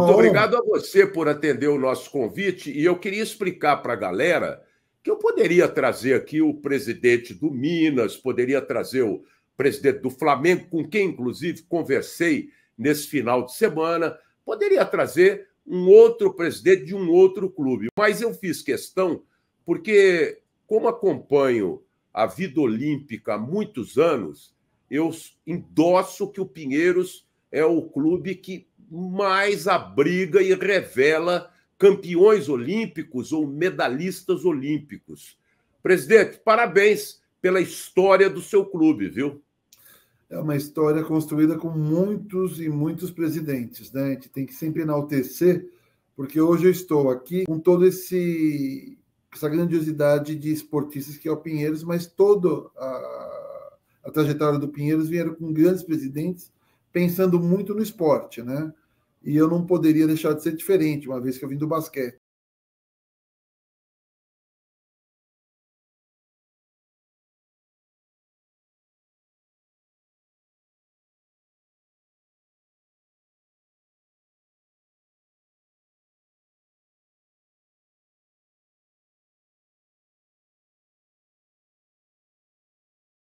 Muito obrigado a você por atender o nosso convite. E eu queria explicar para a galera que eu poderia trazer aqui o presidente do Minas, poderia trazer o presidente do Flamengo, com quem, inclusive, conversei nesse final de semana, poderia trazer um outro presidente de um outro clube. Mas eu fiz questão porque, como acompanho a vida olímpica há muitos anos, eu endosso que o Pinheiros é o clube que mais abriga e revela campeões olímpicos ou medalhistas olímpicos. Presidente, parabéns pela história do seu clube, viu? É uma história construída com muitos e muitos presidentes, né? A gente tem que sempre enaltecer, porque hoje eu estou aqui com todo esse essa grandiosidade de esportistas que é o Pinheiros, mas toda a, a trajetória do Pinheiros vieram com grandes presidentes pensando muito no esporte, né? e eu não poderia deixar de ser diferente, uma vez que eu vim do basquete.